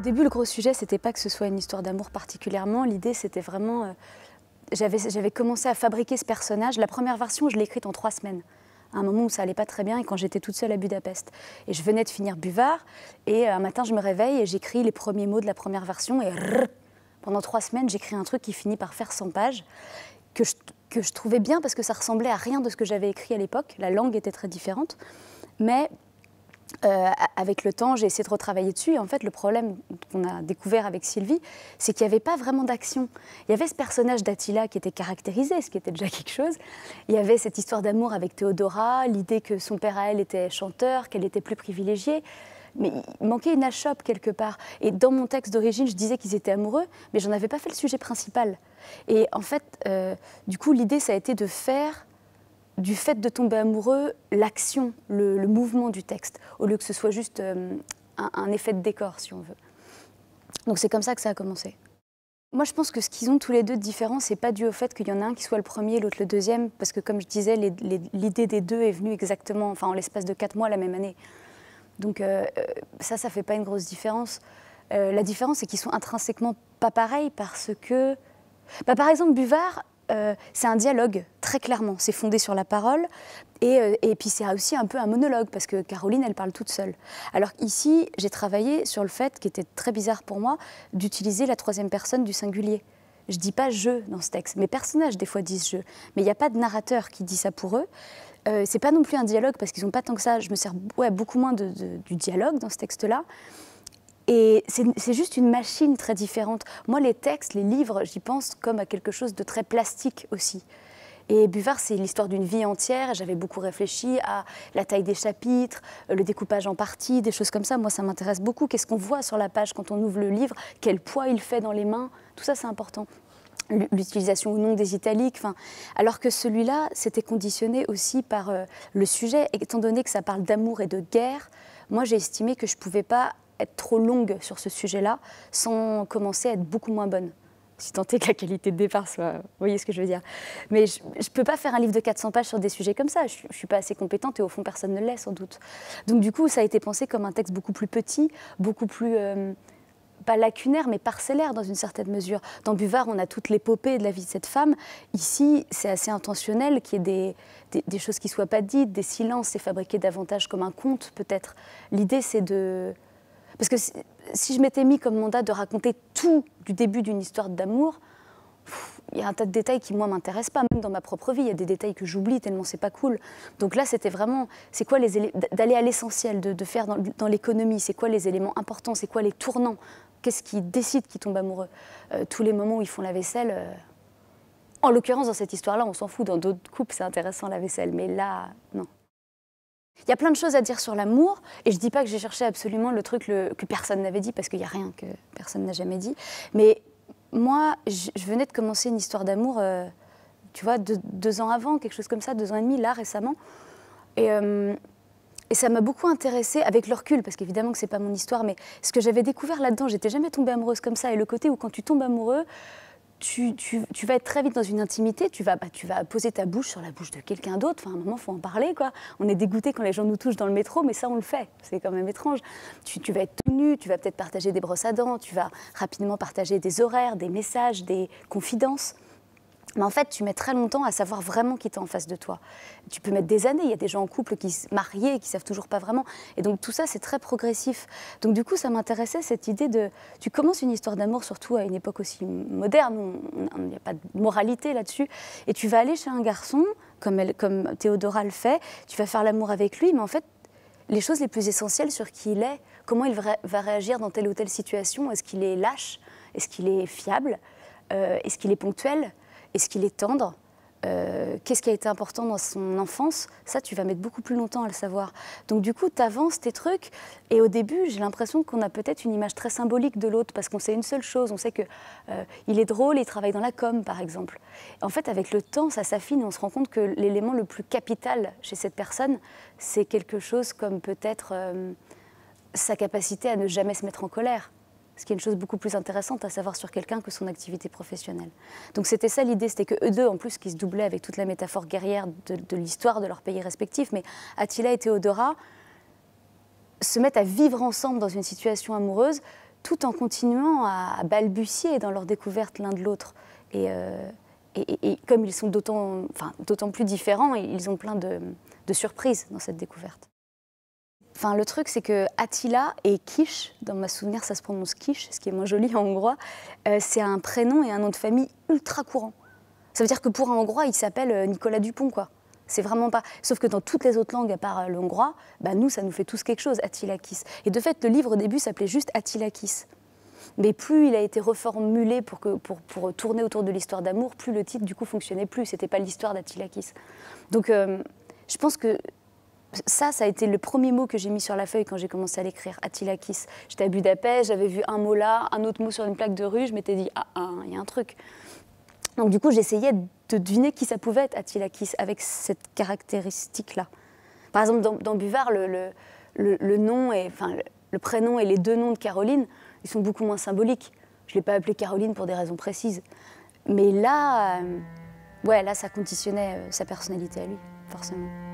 Au début, le gros sujet, c'était pas que ce soit une histoire d'amour particulièrement. L'idée, c'était vraiment. Euh, j'avais commencé à fabriquer ce personnage. La première version, je l'ai écrite en trois semaines à un moment où ça allait pas très bien et quand j'étais toute seule à Budapest. Et je venais de finir Buvard et euh, un matin je me réveille et j'écris les premiers mots de la première version et pendant trois semaines j'écris un truc qui finit par faire 100 pages que je, que je trouvais bien parce que ça ressemblait à rien de ce que j'avais écrit à l'époque. La langue était très différente. Mais euh, avec le temps, j'ai essayé de retravailler dessus. Et en fait, le problème qu'on a découvert avec Sylvie, c'est qu'il n'y avait pas vraiment d'action. Il y avait ce personnage d'Attila qui était caractérisé, ce qui était déjà quelque chose. Il y avait cette histoire d'amour avec Théodora, l'idée que son père à elle était chanteur, qu'elle était plus privilégiée. Mais il manquait une achoppe quelque part. Et dans mon texte d'origine, je disais qu'ils étaient amoureux, mais j'en avais pas fait le sujet principal. Et en fait, euh, du coup, l'idée, ça a été de faire du fait de tomber amoureux, l'action, le, mouvement du texte, au lieu que ce soit juste euh, un, effet de décor, si on veut. Donc c'est comme ça que ça a commencé. Moi, je pense que ce qu'ils ont tous les deux de différent, c'est pas dû au fait qu'il y en a un qui soit le premier, et l'autre le deuxième, parce que comme je disais, l'idée des deux est venue exactement, enfin en l'espace de quatre mois la même année. Donc euh, euh, ça, ça fait pas une grosse différence. la différence, c'est qu'ils sont intrinsèquement pas pareils parce que, bah, par exemple, Buvard, euh, c'est un dialogue, très clairement. C'est fondé sur la parole. Euh, et, puis c'est aussi un peu un monologue, parce que Caroline, elle parle toute seule. Alors ici, j'ai travaillé sur le fait, qui était très bizarre pour moi, d'utiliser la troisième personne du singulier. Je dis pas je dans ce texte. Mes personnages, des fois, disent je. Mais il n'y a pas de narrateur qui dit ça pour eux. Euh, ce n'est pas non plus un dialogue parce qu'ils n'ont pas tant que ça. Je me sers beaucoup moins du dialogue dans ce texte-là. Et c'est juste une machine très différente. Moi, les textes, les livres, j'y pense comme à quelque chose de très plastique aussi. Et Buvard, c'est l'histoire d'une vie entière. J'avais beaucoup réfléchi à la taille des chapitres, le découpage en parties, des choses comme ça. Moi, ça m'intéresse beaucoup. Qu'est-ce qu'on voit sur la page quand on ouvre le livre Quel poids il fait dans les mains Tout ça, c'est important. L'utilisation ou non des italiques. Enfin, alors que celui-là, c'était conditionné aussi par euh, le sujet. Étant donné que ça parle d'amour et de guerre, moi, j'ai estimé que je ne pouvais pas être trop longue sur ce sujet-là sans commencer à être beaucoup moins bonne. Si tant est que la qualité de départ soit. Vous voyez ce que je veux dire. Mais je ne peux pas faire un livre de 400 pages sur des sujets comme ça. Je ne suis pas assez compétente et au fond, personne ne l'est sans doute. Donc, du coup, ça a été pensé comme un texte beaucoup plus petit, beaucoup plus. Euh, pas lacunaire, mais parcellaire dans une certaine mesure. Dans Buvard, on a toute l'épopée de la vie de cette femme. Ici, c'est assez intentionnel qu'il y ait des, des, des choses qui ne soient pas dites, des silences, c'est fabriqué davantage comme un conte peut-être. L'idée, c'est de, parce que si, je m'étais mis comme mandat de raconter tout du début d'une histoire d'amour, il y a un tas de détails qui, moi, m'intéressent pas, même dans ma propre vie. Il y a des détails que j'oublie tellement c'est pas cool. Donc là, c'était vraiment, c'est quoi les d'aller à l'essentiel, de, faire dans, l'économie, c'est quoi les éléments importants, c'est quoi les tournants, qu'est-ce qui décide qu'ils tombent amoureux. Euh, tous les moments où ils font la vaisselle, euh, en l'occurrence, dans cette histoire-là, on s'en fout. Dans d'autres couples, c'est intéressant la vaisselle, mais là, non. Il y a plein de choses à dire sur l'amour, et je ne dis pas que j'ai cherché absolument le truc que personne n'avait dit, parce qu'il n'y a rien que personne n'a jamais dit. Mais moi, je, venais de commencer une histoire d'amour, euh, tu vois, deux, ans avant, quelque chose comme ça, deux ans et demi, là récemment. Et, euh, ça m'a beaucoup intéressée avec le recul, parce qu'évidemment que n'est pas mon histoire, mais ce que j'avais découvert là-dedans, j'étais jamais tombée amoureuse comme ça, et le côté où quand tu tombes amoureux, tu, vas être très vite dans une intimité, bah, tu vas, poser ta bouche sur la bouche de quelqu'un d'autre. Enfin, à un moment, il faut en parler. Quoi. On est dégoûté quand les gens nous touchent dans le métro, mais ça, on le fait. C'est quand même étrange. Tu, tu vas être tout nu, tu vas peut-être partager des brosses à dents, tu vas rapidement partager des horaires, des messages, des confidences. Mais en fait, tu mets très longtemps à savoir vraiment qui t'es en face de toi. Tu peux mettre des années. Il y a des gens en couple qui se mariés et qui savent toujours pas vraiment. Et donc tout ça, c'est très progressif. Donc du coup, ça m'intéressait cette idée de. Tu commences une histoire d'amour, surtout à une époque aussi moderne. Il n'y a pas de moralité là-dessus. Et tu vas aller chez un garçon, comme, comme Théodora le fait. Tu vas faire l'amour avec lui, mais en fait, les choses les plus essentielles sur qui il est, comment il va réagir dans telle ou telle situation. Est-ce qu'il est lâche Est-ce qu'il est fiable euh, Est-ce qu'il est ponctuel est-ce qu'il est tendre euh, Qu'est-ce qui a été important dans son enfance Ça, tu vas mettre beaucoup plus longtemps à le savoir. Donc du coup, tu avances tes trucs. Et au début, j'ai l'impression qu'on a peut-être une image très symbolique de l'autre parce qu'on sait une seule chose. On sait que euh, il est drôle, il travaille dans la com, par exemple. En fait, avec le temps, ça s'affine et on se rend compte que l'élément le plus capital chez cette personne, c'est quelque chose comme peut-être euh, sa capacité à ne jamais se mettre en colère ce qui est une chose beaucoup plus intéressante à savoir sur quelqu'un que son activité professionnelle. Donc c'était ça l'idée, c'était que eux deux, en plus, qui se doublaient avec toute la métaphore guerrière de, l'histoire de leur pays respectif, mais Attila et Théodora se mettent à vivre ensemble dans une situation amoureuse tout en continuant à, balbutier dans leur découverte l'un de l'autre. Et, euh, comme ils sont d'autant plus différents, ils ont plein de surprises dans cette découverte. Enfin, le truc, c'est que Attila et Kish, dans ma souvenir, ça se prononce Kish, ce qui est moins joli en hongrois, euh, c'est un prénom et un nom de famille ultra courant. Ça veut dire que pour un hongrois, il s'appelle euh, Nicolas Dupont, quoi. C'est vraiment pas. Sauf que dans toutes les autres langues, à part euh, le hongrois, bah, nous, ça nous fait tous quelque chose, Attila Kiss. Et de fait, le livre au début s'appelait juste Attila Kiss. Mais plus il a été reformulé pour, que, pour, pour tourner autour de l'histoire d'amour, plus le titre du coup fonctionnait plus. C'était pas l'histoire d'Attila Kiss. Donc je pense que ça, ça a été le premier mot que j'ai mis sur la feuille quand j'ai commencé à l'écrire, Attilakis. J'étais à Budapest, j'avais vu un mot là, un autre mot sur une plaque de rue, je m'étais dit, ah, ah il y a un truc. Donc du coup, j'essayais de deviner qui ça pouvait être, Attilakis, avec cette caractéristique-là. Par exemple, dans, Buvard, le, nom et, le, prénom et les deux noms de Caroline, ils sont beaucoup moins symboliques. Je ne l'ai pas appelé Caroline pour des raisons précises. Mais là, euh, là, ça conditionnait euh, sa personnalité à lui, forcément.